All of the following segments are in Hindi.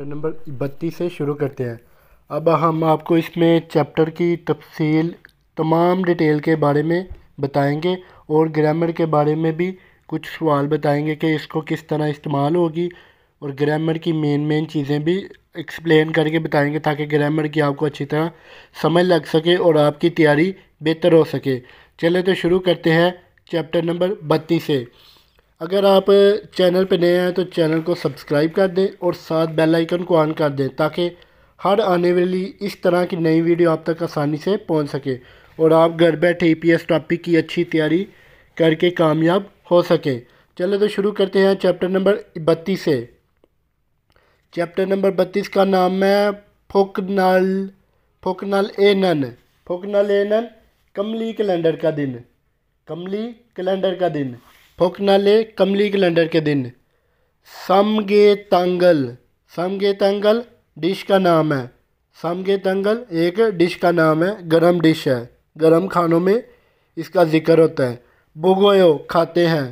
चैप्टर नंबर बत्तीस से शुरू करते हैं अब हम आपको इसमें चैप्टर की तफसील तमाम डिटेल के बारे में बताएंगे और ग्रामर के बारे में भी कुछ सवाल बताएंगे कि इसको किस तरह इस्तेमाल होगी और ग्रामर की मेन मेन चीज़ें भी एक्सप्लेन करके बताएंगे ताकि ग्रामर की आपको अच्छी तरह समझ लग सके और आपकी तैयारी बेहतर हो सके चले तो शुरू करते हैं चैप्टर नंबर बत्तीस से अगर आप चैनल पर नए हैं तो चैनल को सब्सक्राइब कर दें और साथ बेल आइकन को ऑन कर दें ताकि हर आने वाली इस तरह की नई वीडियो आप तक आसानी से पहुंच सके और आप घर बैठे ई टॉपिक की अच्छी तैयारी करके कामयाब हो सकें चले तो शुरू करते हैं चैप्टर नंबर बत्तीस से चैप्टर नंबर बत्तीस का नाम है फोकनल फोकनल ए नन फोकनल ए नन कमली कैलेंडर का दिन कमली कैलेंडर का दिन नाले कमली कैलेंडर के दिन समगे तंगल समगे तंगल डिश का नाम है समगे तंगल एक डिश का नाम है गरम डिश है गरम खानों में इसका जिक्र होता है भुगोयो खाते हैं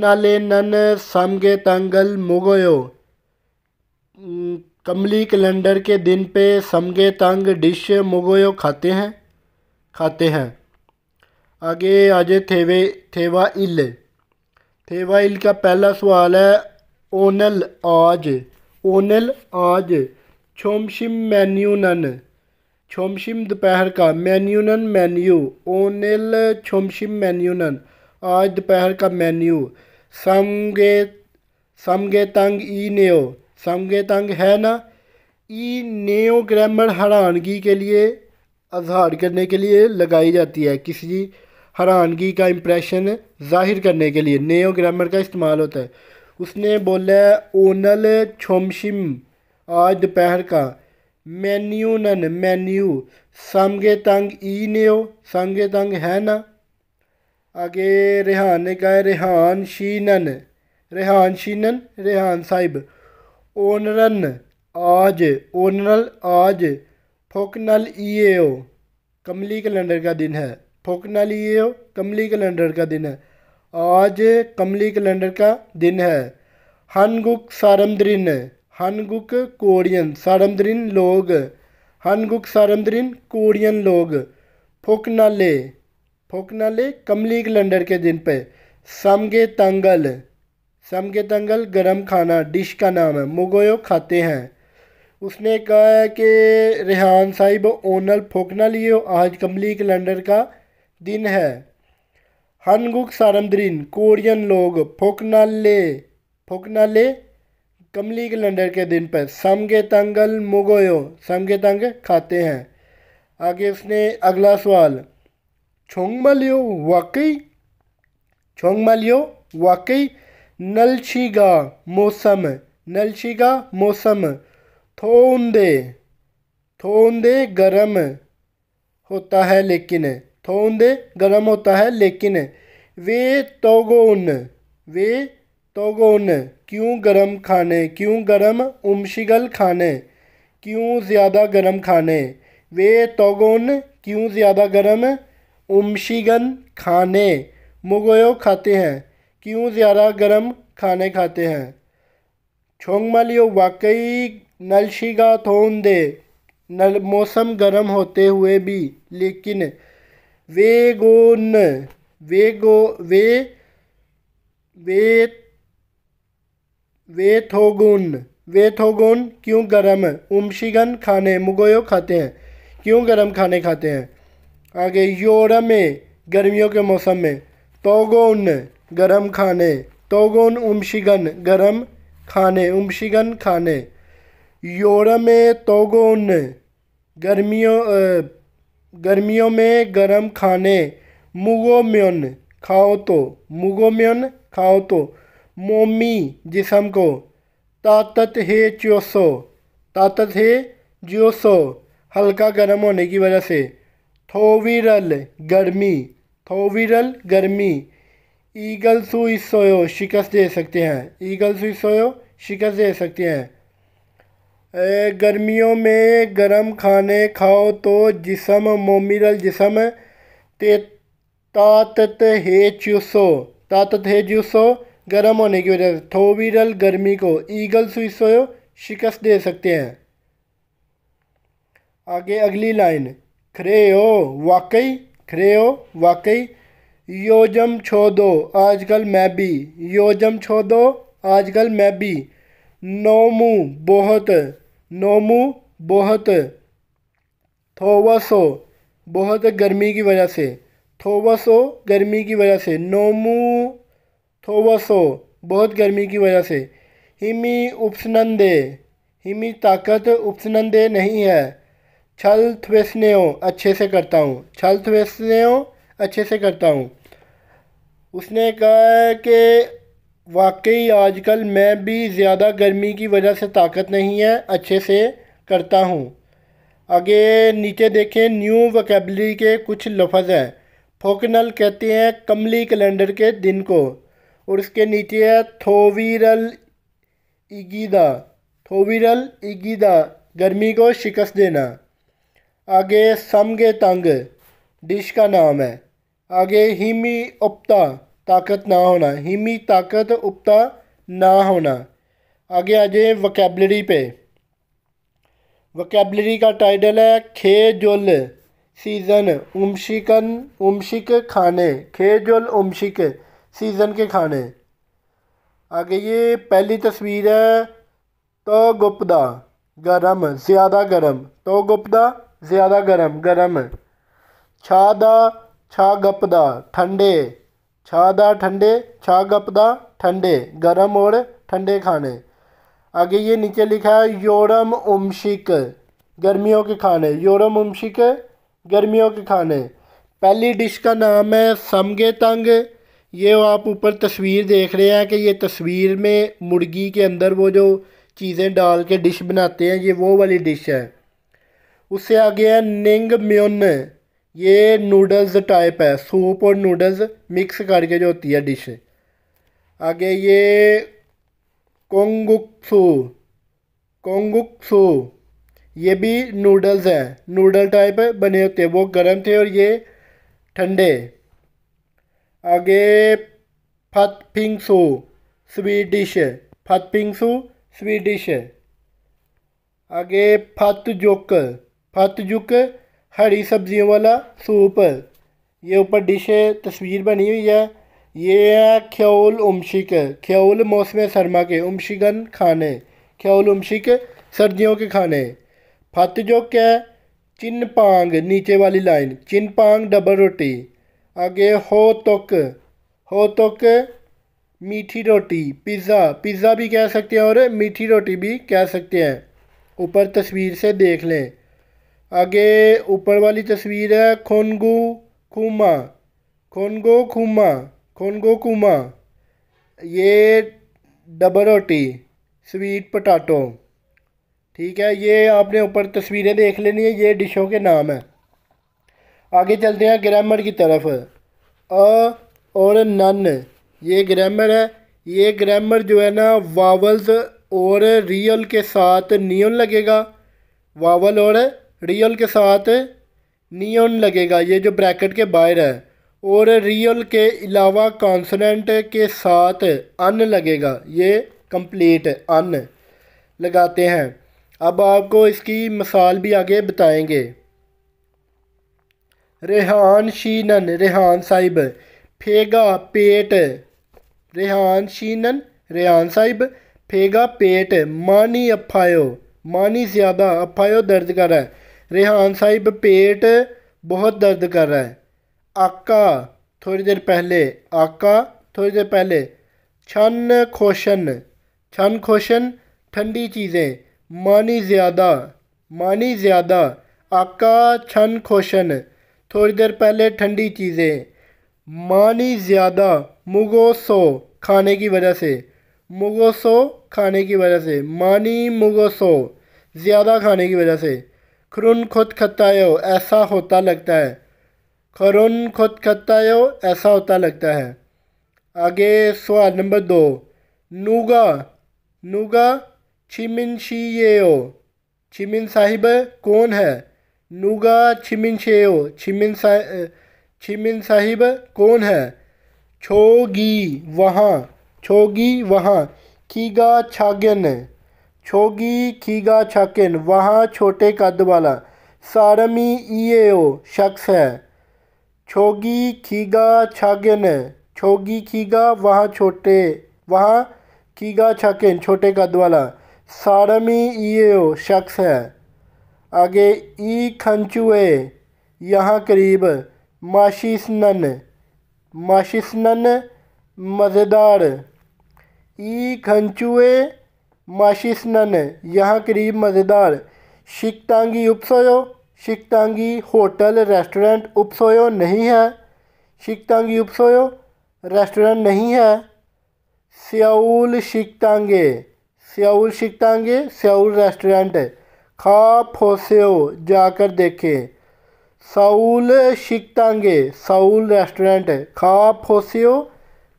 नाले नन समगे तंगल मुगोयो कमली कैलेंडर के दिन पे समगे तंग डिश मुगोयो खाते हैं खाते हैं आगे आ जाए थेवे थेवा इल थेवा इल का पहला सवाल है ओनल आज ओनल आज छोमशिम मैन्यूनन छोमशिम दोपहर का मैन्यूनन मेन्यू ओनल छोमशिम मैन्यूनन आज दोपहर का मेन्यू समगे समगे तंग ई नेओ समगे तंग है ना ई ने ग्रामर हैरानगी के लिए अजहार करने के लिए लगाई जाती है किसी हैरानगी का इम्प्रेशन ज़ाहिर करने के लिए नेो ग्रामर का इस्तेमाल होता है उसने बोला ओनल छोमशिम आज दोपहर का मेन्यू नन मेन्यू सामगे तंग ई नेओ सामगे तंग है ना आगे रेहान ने कहा रेहान शीनन रेहान शीनन रेहान साहिब ओनरन आज ओनरल आज फोकनल ई ए ओ कमली कैलेंडर का दिन है फूकना लिए हो कमली कैलेंडर का दिन है आज कमली कैलेंडर का दिन है हनगुक सारमद्रिन हनगुक कोरियन सारमद्रिन लोग हनगुक सारमद्रिन कोरियन लोग फोकनाले ले कमली कैलेंडर के दिन पे समगे तंगल समगे तंगल गरम खाना डिश का नाम है मुगोयो खाते हैं उसने कहा है कि रेहान साहिब ओनल फोकना लिए आज कमली कैलेंडर का दिन है हनगुक सारमद्रीन कोरियन लोग फोकनाले फोकनाले कमली कैलेंडर के दिन पर समगे तंगल मुगोयो समगे तंग खाते हैं आगे उसने अगला सवाल छोंगमलियो वाकई छोंगमलियो वाकई नलशीगा मौसम नलशीगा मौसम थोंदे थोंदे गर्म होता है लेकिन थोंदे गर्म होता है लेकिन वे तोगोन वे तोगोन क्यों गर्म खाने क्यों गर्म उमशिगल खाने क्यों ज़्यादा गर्म खाने वे तोगोन क्यों ज़्यादा गर्म उमशिगन खाने मुगोयो खाते हैं क्यों ज़्यादा गर्म खाने खाते हैं छोंगमलियो वाकई नलशिगा थोंदे नल मौसम गर्म होते हुए भी लेकिन वेगोन वेगो वे वे वेथोगुन वेथोगुन क्यों गर्म उमशीगन खाने मुगोयो खाते हैं क्यों गर्म खाने खाते हैं आगे योरम में गर्मियों के मौसम में तोगोन गर्म खाने तोगोन उमशीगन गर्म खाने उमशीगन खाने योरम में तोगोन गर्मियों गर्मियों में गर्म खाने म्योन खाओ तो म्योन खाओ तो मोमी जिसम को तातत है चोसो तातत है जोसो हल्का गर्म होने की वजह से थोविरल गर्मी थोविरल गर्मी ईगल सुइसोयो शिकस्त दे सकते हैं ईगल सुइसोयो शिकस्त दे सकते हैं गर्मियों में गर्म खाने खाओ तो जिसम मोमिरल जिसम ते तातत है चुसो तातत है चुसो गर्म होने की वजह से थोविरल गर्मी को ईगल सुइसो शिकस्त दे सकते हैं आगे अगली लाइन खरे हो वाकई खरे हो वाकई योजम छो दो आजकल मैं भी योजम छो दो आजकल मैं भी मुँह बहुत नोमू बहुत थोवसो बहुत गर्मी की वजह से थोवसो गर्मी की वजह से नोमू थोवसो बहुत गर्मी की वजह से हिमी उपसनंदे हिमी ताकत उपसनंदे नहीं है छल थवेसने अच्छे से करता हूँ छल थवेसने अच्छे से करता हूँ उसने कहा कि वाकई आजकल मैं भी ज़्यादा गर्मी की वजह से ताकत नहीं है अच्छे से करता हूँ आगे नीचे देखें न्यू वकेबलरी के कुछ लफ्ज़ हैं फोकनल कहते हैं कमली कैलेंडर के दिन को और उसके नीचे है थोवीरल इगीदा थोवीरल इगीदा गर्मी को शिकस्त देना आगे समगे तंग डिश का नाम है आगे हिमी उपता ताकत ना होना हिमी ताकत उपता ना होना आगे आ जाए वकेबलरी पे वकेबलरी का टाइटल है खे जुल सीज़न उमशिकन उमशिक खाने खे जुल उमशिक सीज़न के खाने आगे ये पहली तस्वीर है तो गुप्ता गरम ज़्यादा गरम तो गुप्ता ज़्यादा गरम गरम छादा छा गपदा ठंडे छादा ठंडे छा गपदा ठंडे गर्म और ठंडे खाने आगे ये नीचे लिखा है योरम उमशिक गर्मियों के खाने योरम उमशिक गर्मियों के खाने पहली डिश का नाम है समगे तंग ये आप ऊपर तस्वीर देख रहे हैं कि ये तस्वीर में मुर्गी के अंदर वो जो चीज़ें डाल के डिश बनाते हैं ये वो वाली डिश है उससे आगे है निंग म्योन ये नूडल्स टाइप है सूप और नूडल्स मिक्स करके जो होती है डिश आगे ये कोंगुक्सू कोंगुक्सू ये भी नूडल्स हैं नूडल टाइप बने होते हैं वो गर्म थे और ये ठंडे आगे सू स्वीट डिश सू स्वीट डिश आगे फत फत जुक हरी सब्जियों वाला सूप ये ऊपर डिश है तस्वीर बनी हुई है ये है ख्यौल उमशिक ख्यौल मौसम सरमा के उमशिकन खाने ख्यौल उमशिक सर्दियों के खाने फत जो क्या चिन पांग नीचे वाली लाइन चिन पांग डबल रोटी आगे हो तुक हो तुक मीठी रोटी पिज़्ज़ा पिज़्ज़ा भी कह सकते हैं और मीठी रोटी भी कह सकते हैं ऊपर तस्वीर से देख लें आगे ऊपर वाली तस्वीर है खोनगो खुमा खोनगो खुमा खोनगो खूमा ये डबल रोटी स्वीट पटाटो ठीक है ये आपने ऊपर तस्वीरें देख लेनी है ये डिशों के नाम है आगे चलते हैं ग्रामर की तरफ अ और नन ये ग्रामर है ये ग्रामर जो है ना वावल्स और रियल के साथ नियन लगेगा वावल और रियल के साथ नियन लगेगा ये जो ब्रैकेट के बाहर है और रियल के अलावा कॉन्सनेंट के साथ अन लगेगा ये कंप्लीट अन लगाते हैं अब आपको इसकी मिसाल भी आगे बताएंगे रेहान शीनन रेहान साहिब फेगा पेट रेहान शीनन रेहान साहिब फेगा पेट मानी अफायो मानी ज़्यादा अफायो दर्द कर है रेहान साहिब पेट बहुत दर्द कर रहा है आका थोड़ी देर पहले आका थोड़ी देर पहले छन खोशन छन खोशन ठंडी चीज़ें मानी ज़्यादा मानी ज़्यादा आका छन खोशन थोड़ी देर पहले ठंडी चीज़ें मानी ज़्यादा मुगो सो खाने की वजह से मुगो सो खाने की वजह से मानी मुगो सो ज़्यादा खाने की वजह से खरुन खुद खत्तायो ऐसा होता लगता है खरुन खुद खत्तायो ऐसा होता लगता है आगे सवाल नंबर दो नूगा नूगा छिमिन शी ये ओ छिमिन साहिब कौन है नूगा छिमिन शे ओ छिमिन सा छिमिन साहिब कौन है छोगी वहाँ छोगी वहाँ कीगा छागन छोगी खीगा छाकिन वहाँ छोटे कद वाला सारमी ईएओ शख्स है छोगी खीगा छागिन छोगी खीगा वहाँ छोटे वहाँ खीगा छाकिन छोटे कद वाला सारमी ईएओ शख्स है आगे ई खंचुए यहाँ करीब माशिसनन माशिसनन मज़ेदार ई खंचुए माशिस्नन यहाँ करीब मज़ेदार शिकटांगी उपसोयो शिकटांगी होटल रेस्टोरेंट उपसोयो नहीं है शिकटांगी उपसोयो रेस्टोरेंट नहीं है सियाउल शिकटांगे सियाउल शिकटांगे सियाउल रेस्टोरेंट खा फोस्यो जाकर देखें साउल शिकटांगे साउल रेस्टोरेंट खा फोस्यो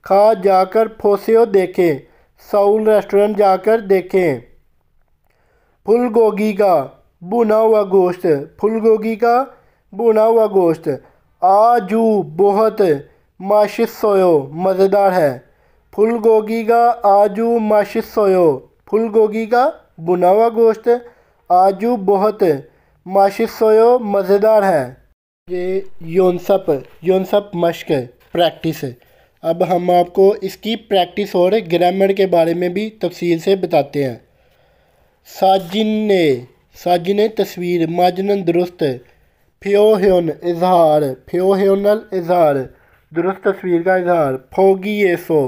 खा जाकर फोस्यो देखें साउल रेस्टोरेंट जाकर देखें फुल गोगी का बुना हुआ गोश्त फुल गोगी का बुना हुआ गोश्त आजू बहुत माशिस सोयो मज़ेदार है फुल गोगी का आजू माशिस सोयो फुल गोगी का बुना हुआ गोश्त आजू बहुत माशिस सोयो मज़ेदार है ये योनसप यौनसप मश्क प्रैक्टिस है अब हम आपको इसकी प्रैक्टिस और ग्रामर के बारे में भी तफसील से बताते हैं साजिन ने साजिन तस्वीर माजनन दुरुस्त फ्योहन इजहार फ्योहनल इजहार दुरुस्त तस्वीर का इजहार फोगी एसो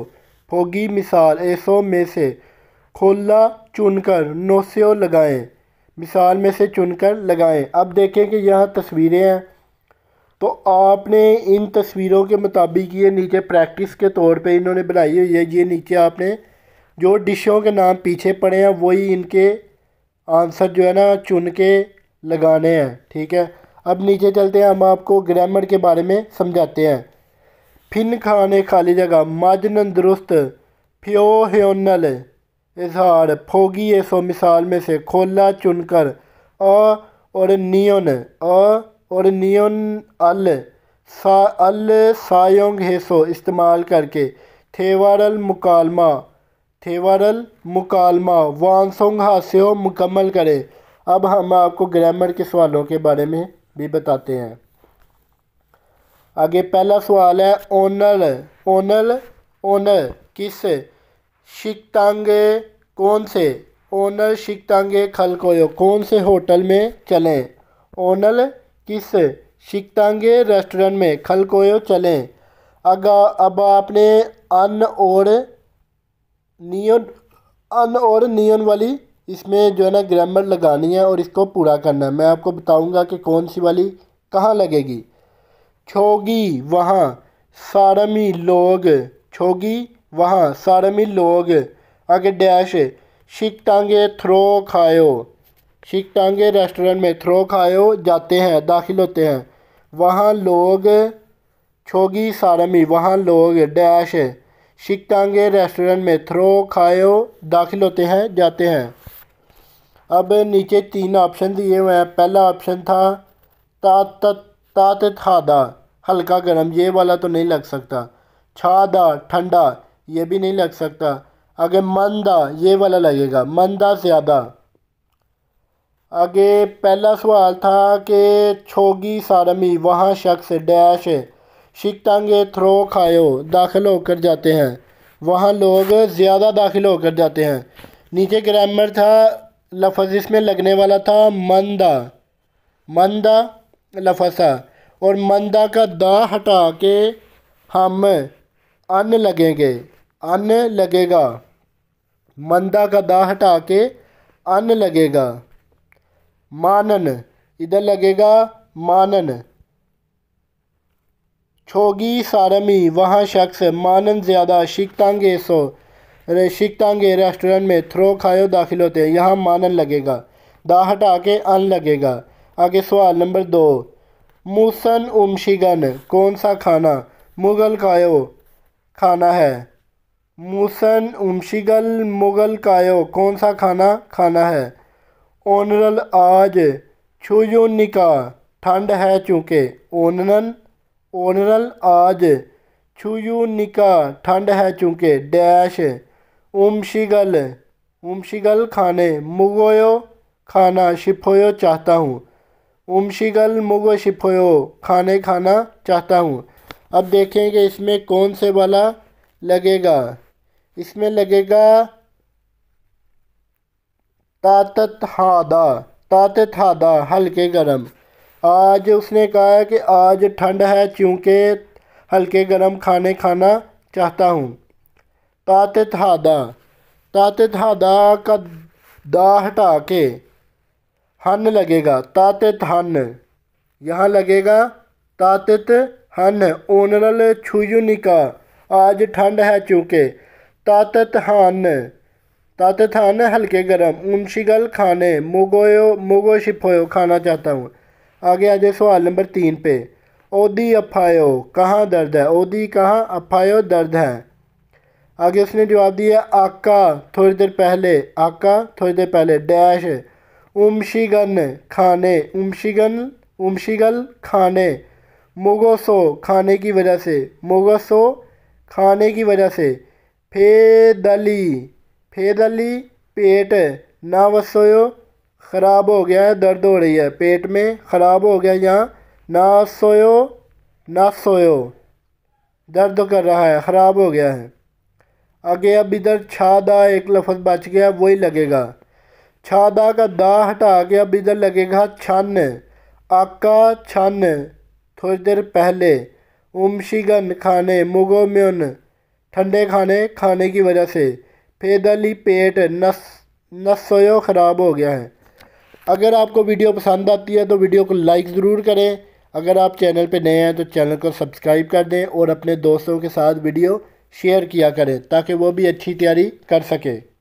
फोगी मिसाल एसो में से खोला चुनकर नोस्यो लगाएं मिसाल में से चुनकर लगाएं अब देखें कि यहाँ तस्वीरें हैं तो आपने इन तस्वीरों के मुताबिक ये नीचे प्रैक्टिस के तौर पे इन्होंने बनाई हुई है ये नीचे आपने जो डिशों के नाम पीछे पड़े हैं वही इनके आंसर जो है ना चुन के लगाने हैं ठीक है अब नीचे चलते हैं हम आपको ग्रामर के बारे में समझाते हैं फिन खाने खाली जगह मज नंदरुस्त फ्यो ह्योनल इजहार फोगी ऐसो मिसाल में से खोला चुनकर अ और नियोन अ और नियन अल सा अल सायोंग हेसो इस्तेमाल करके थेवारल मुकालमा थेवारल मुकालमा वानसोंग हास्यो मुकम्मल करें अब हम आपको ग्रामर के सवालों के बारे में भी बताते हैं आगे पहला सवाल है ओनर ओनर ओनर किस शिकतांगे कौन से ओनर शिकतांगे खलकोयो कौन से होटल में चलें ओनल किस शिकतांगे रेस्टोरेंट में खलकोयो चलें अगा अब आपने अन और नियन अन और नियन वाली इसमें जो है ना ग्रामर लगानी है और इसको पूरा करना है मैं आपको बताऊंगा कि कौन सी वाली कहाँ लगेगी छोगी वहाँ सारमी लोग छोगी वहाँ सारमी लोग अगर डैश शिक टांगे थ्रो खायो शिख टांगे रेस्टोरेंट में थ्रो खाए जाते हैं दाखिल होते हैं वहाँ लोग छोगी सारमी वहाँ लोग डैश शिख टांगे रेस्टोरेंट में थ्रो खाए दाखिल होते हैं जाते हैं अब नीचे तीन ऑप्शन दिए हुए हैं पहला ऑप्शन था तात तात थादा हल्का गर्म ये वाला तो नहीं लग सकता छादा ठंडा ये भी नहीं लग सकता अगर मंदा ये वाला लगेगा मंदा ज़्यादा आगे पहला सवाल था कि छोगी सारमी वहाँ शख्स डैश शिक थ्रो खायो दाखिल होकर जाते हैं वहाँ लोग ज़्यादा दाखिल होकर जाते हैं नीचे ग्रामर था लफज इसमें लगने वाला था मंदा मंदा लफसा और मंदा का दा हटा के हम अन लगेंगे अन लगेगा मंदा का दा हटा के अन लगेगा मानन इधर लगेगा मानन छोगी सारमी वहाँ शख्स मानन ज़्यादा शिकतांगे सो शिकतांगे रेस्टोरेंट में थ्रो खायो दाखिल होते हैं यहाँ मानन लगेगा दा हटा के अन लगेगा आगे सवाल नंबर दो मूसन उमशिगन कौन सा खाना मुग़ल कायो खाना है मूसन उमशिगल मुग़ल कायो कौन सा खाना खाना है ओनरल आज छुयुनिका ठंड है चूँके ओनरन ओनरल आज छुयुनिका ठंड है चूँके डैश उमशिगल उमशिगल खाने मुगोयो खाना शिफोयो चाहता हूँ उमशिगल मुगो शिफोयो खाने खाना चाहता हूँ अब देखेंगे इसमें कौन से वाला लगेगा इसमें लगेगा तातथादा तातथादा हल्के गर्म आज उसने कहा कि आज ठंड है चूँकि हल्के गर्म खाने खाना चाहता हूँ तातथादा तातथादा का दा हटा के हन लगेगा तातित हन यहाँ लगेगा तातित हन ओनरल छुयुनिका आज ठंड है चूँकि तातत हन ताते थान हल्के गर्म उमशिगल खाने मोगोयो मुगो शिफोयो खाना चाहता हूँ आगे आ जाए सवाल नंबर तीन पे ओदी अफायो कहाँ दर्द है ओदी कहाँ अफायो दर्द है आगे उसने जवाब दिया आका थोड़ी देर पहले आका थोड़ी देर पहले डैश उमशिगन खाने उमशिगन उमशिगल खाने मोगोसो खाने की वजह से मुगोसो खाने की वजह से फेदली फेदली पेट ना नावसोयो ख़राब हो गया है दर्द हो रही है पेट में ख़राब हो गया यहाँ ना सोयो ना सोयो दर्द कर रहा है ख़राब हो गया है आगे अब इधर छादा एक लफज बच गया वही लगेगा छादा का दा हटा के अब इधर लगेगा छन आका छन थोड़ी देर पहले उमशीगन खाने मुगो ठंडे खाने खाने की वजह से फेदली पेट नस नसों ख़राब हो गया है अगर आपको वीडियो पसंद आती है तो वीडियो को लाइक ज़रूर करें अगर आप चैनल पर नए हैं तो चैनल को सब्सक्राइब कर दें और अपने दोस्तों के साथ वीडियो शेयर किया करें ताकि वो भी अच्छी तैयारी कर सकें